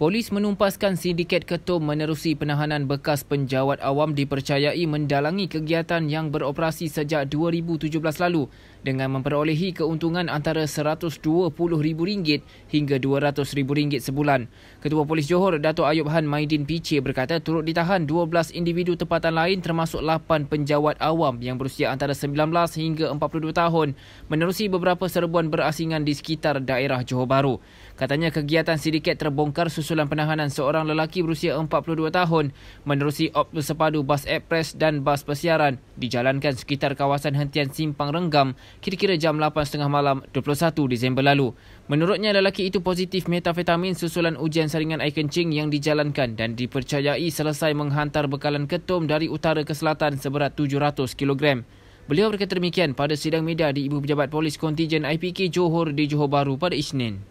Polis menumpaskan sindiket ketum menerusi penahanan bekas penjawat awam dipercayai mendalangi kegiatan yang beroperasi sejak 2017 lalu dengan memperolehi keuntungan antara RM120,000 hingga RM200,000 sebulan. Ketua Polis Johor, Dato' Ayub Han Maidin Piche berkata turut ditahan 12 individu tempatan lain termasuk 8 penjawat awam yang berusia antara 19 hingga 42 tahun menerusi beberapa serbuan berasingan di sekitar daerah Johor Bahru. Katanya kegiatan sindiket terbongkar susulan penahanan seorang lelaki berusia 42 tahun menerusi op sepadu bas express dan bas persiaran dijalankan sekitar kawasan hentian Simpang Renggam kira-kira jam 8.30 malam 21 Disember lalu. Menurutnya lelaki itu positif metafetamin susulan ujian saringan air kencing yang dijalankan dan dipercayai selesai menghantar bekalan ketum dari utara ke selatan seberat 700 kg. Beliau berkata demikian pada sidang media di Ibu Pejabat Polis Kontijen IPK Johor di Johor Bahru pada Isnin.